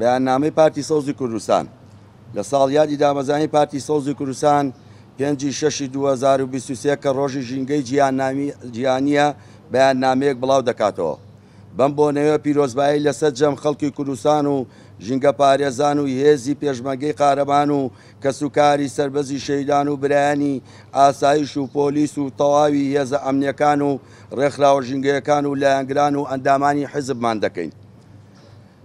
بەیاننامەی پارتی سەوزی کوردستان لە ساڵ یادی دامەزانی پارتی سەوزی کوردستان پێنجی شش 2023 کە ڕۆژی ژینگەی جیانیە بەیان نامەیەک بڵاو دەکاتەوە. بەم بۆ نەوە پیرۆزبایی لەسەر جەم خەڵکی کوردستان و ژینگە پارێزان و هێزی پێشمەگەی قارەبان و کەسوکاری سربەزی شەیدان و برایانی ئاسایش و پۆلیس و تەواوی هێزە ئەمنیەکان و ڕێکخراوە ژینگەیەکان و لایەنگران و ئەندامانی حزبمان دەکەین.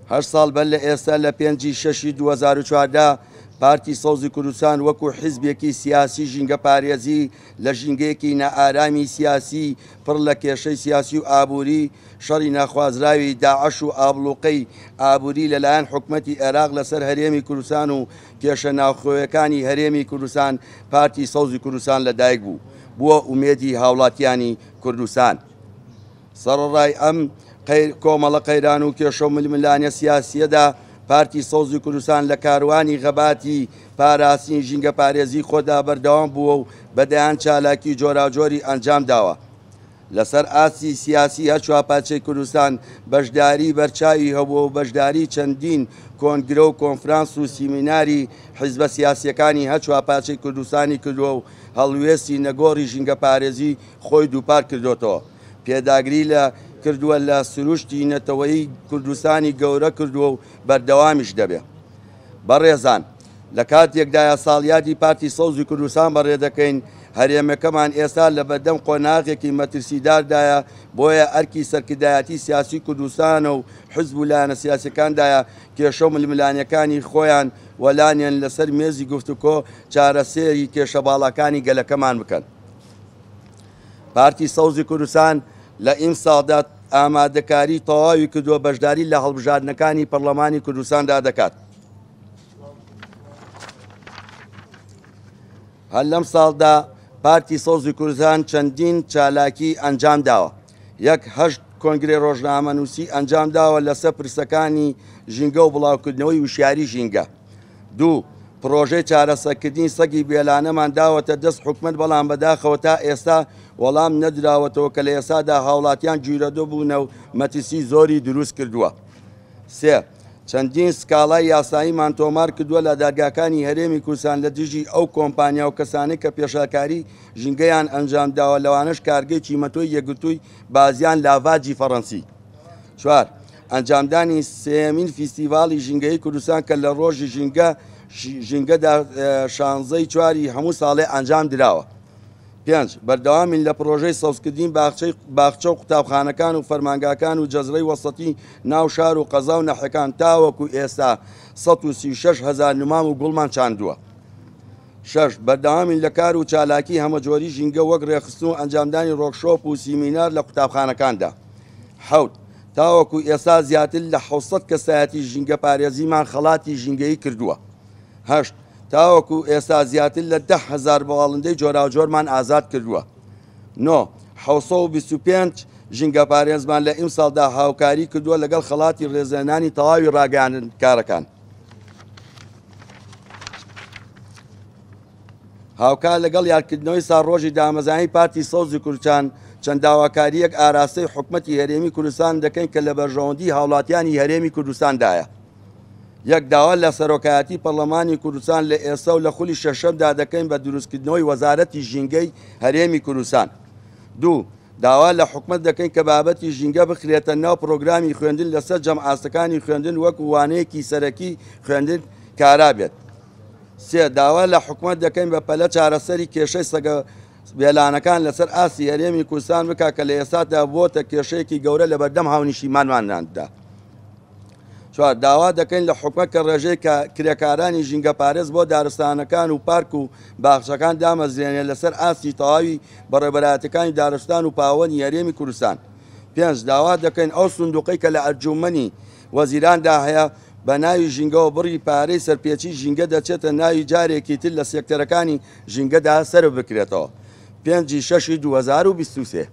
هەر ساڵ بەر لە ئێستا لە پێنجی شەشی 2014 پارتی سەوزی کوردستان وەکو حیزبێکی سیاسی ژینگە پارێزی لە ژینگەیەکی نەئارامی سیاسی پڕ لە کێشەی سیاسی و ئابووری شەڕی ناخوازراوی داعش و ئابلوقەی ئابووری لەلایەن حکومەتی عێراق لەسەر هەرێمی کوردستان و کێشە ناوخۆیەکانی هەرێمی کوردستان پارتی سەوزی کوردستان لەدایک بوو بووە ئومێدی هاوڵاتیانی کوردستان. سەرڕای ئەم کۆمەڵە قەیران و کێشە و ململانە سیاسیەدا پارتی سەوزی کوردستان لە کاروانی غەباتی پاراستین ژینگە پارێزی خۆدا بەردەوام بووە و بەدەیان چالاکی جۆراجۆری ئەنجام داوە. لەسەر ئاسی سیاسی هەچوا پاچەی کوردستان بەشداری بەرچاوی هەبوو و بەشداری چەندین کۆنگرە و کۆنفرانس و سیمیناری حیزبە سیاسیەکانی هەچوا پاچەی کوردستانی کردووە و هەڵوێستی نەگۆری ژینگە پارێزی خۆی دووپار کردوتەوە. پێداگری لە کردووە لە سروشتی نەتەوەی کوردستانی گەورە کردووە و بەردەوامیش دەبێ بەڕێزان لە کاتێکدایە ساڵیادی پارتی سەوزی کوردستان بەڕێ دەکەین هەرێمەکەمان ئێستا لە بەدەم قۆناغێکی مەترسیداردایە بۆیە ئەرکی سەرکردایەتی سیاسی کوردستان و حزب و لاەنە سیاسەکاندایە کێشە ململانیەکانی خۆیان وەلانیان لەسەر مێزی گفتوکۆ چارەسێری کێشە باڵەکانی گەلەکەمان بکەن. پارتی سەوزی کوردستان لە ئیم ساادات ئامادەکاری تەواوی کردووە بەشداری لە هەڵبژاردنەکانی پەرلەمانی کوردستاندا دەکات. هەل لەم ساڵدا پارتی سۆزی کوردستان چەندین چالاکی ئەنجام داوە. یەکهشت کۆنگری ڕۆژنامە نووسی ئەنجام داوە لەسەر پرسەکانی ژینگە و بڵاوکردنەوەی وشیاری ژینگە. دوو پرۆژەی چارەسەکردنی سەگی بێلانەمان داوەتە دەست حکومت بەڵام بەداخەوە تا ئێستا وەڵام نەدراوەتەوە کە لە ئێستادا هاوڵاتیان گیرەدۆ بوونە و مەتیسی زۆری دروست کردووە. سێ چەندین سکاڵای یاساییمان تۆمار کردووە لە دەرگاکانی هەرێمی کوردستان لە دژی ئەو کۆمپانیا و کەسانی کە پێشاکاری ژنگەیان ئەنجامداوە لەوانش کارگەی چیمەتۆی یەگوتووی بازیان لاڤاجی فەڕەنسی. چوار ئەنجامدانی سێمین فیسیڤالی ژنگەی کوردستان کە لە ڕۆژی ژینگە ژینگەدا شانزەی چواری هەموو ساڵێ ئەنجام دراوە. پێنج بەردەوامین لە پرۆژەی سەوزکردین باخچە و قوتابخانەکان و فەرمانگاکان و جەزرەی وەسەتی ناو شار و قەزا و نەحەکان تاوەکو ئێستا 16 هزار نوام و گوڵمان چاندووە. شش بەردەوامین لە کار و چالاکی هەمەجۆری ژینگە وەک ڕێخستن و ئەنجامدانی ڕۆکشۆپ و سیمینار لە قوتابخانەکاندا. حوت تاوەکو ئێستا زیاتر لە حوسەت کەسایەتی ژینگە پارێزیمان خەڵاتی ژینگەی کردووە. هەشت تاوەکو ئێستا زیاتر لە ده هزار بەواڵندەی جۆراوجۆرمان ئازاد کردووە. نۆ 1925 ژینگە پارێزمان لە ئیم ساڵدا هاوکاری کردووە لەگەڵ خڵاتی ڕێزێنانی تەواوی ڕاگەانن کارەکان. هاوکار لەگەڵ یادکردنەوەی سا ڕۆژی دامەزانی پارتی سەوزی کورچان چەند داواکاریەک ئاراستەی حکومەتی هەرێمی کوردستان دەکەین کە لە بەرژەوەندی هاوڵاتیانی هەرێمی کوردستاندایە. یەک داوا لە سەرۆکایەتی پەرلەمانی کوردستان لە ئێستا و لە خولی شەشەمدا دەکەین بە دروستکردنەوەی وەزارەتی ژینگەی هەرێمی کوردستان دوو داوا لە حکومت دەکەین کە بابەتی ژینگە بخرێتە ناو پرۆگرامی خوێندن لەسەر جەم ئاستەکانی خوێندن وەک وانەیەکی سەرەکی خوێندن کارابێت سێ داوا لە حکومت دەکەین بە پەلە چارەسەری کێشەی سەگە بێلانەکان لەسەر ئاسی هەرێمی کوردستان بکا کە لە ئێستادا بۆتە کێشەیەکی گەورە لە بەردەم هاونیشیمانمانداندا چوار داوا دەکەین لە حکومەکە ڕێژەی کە کرێکارانی ژینگە پارێز بۆ دارستانەکان و پارک و باخشەکان دامەزرێنێ لەسەر ئاسی تەواوی بەڕێبەراتەکانی دارستان و پاوەن یاریێمی کوردستان پێنج داوا دەکەین ئەو سندوقی کە لە ئەرجومنی وەزیراندا هەیە بە ناوی ژینگەەوە بڕی پارەی سەرپێکی ژینگە دەچێتە ناوی جارێکی تر لە سێکتەرەکانی ژینگەدا سەر بکرێتەوە پێنجی شەشی 2023.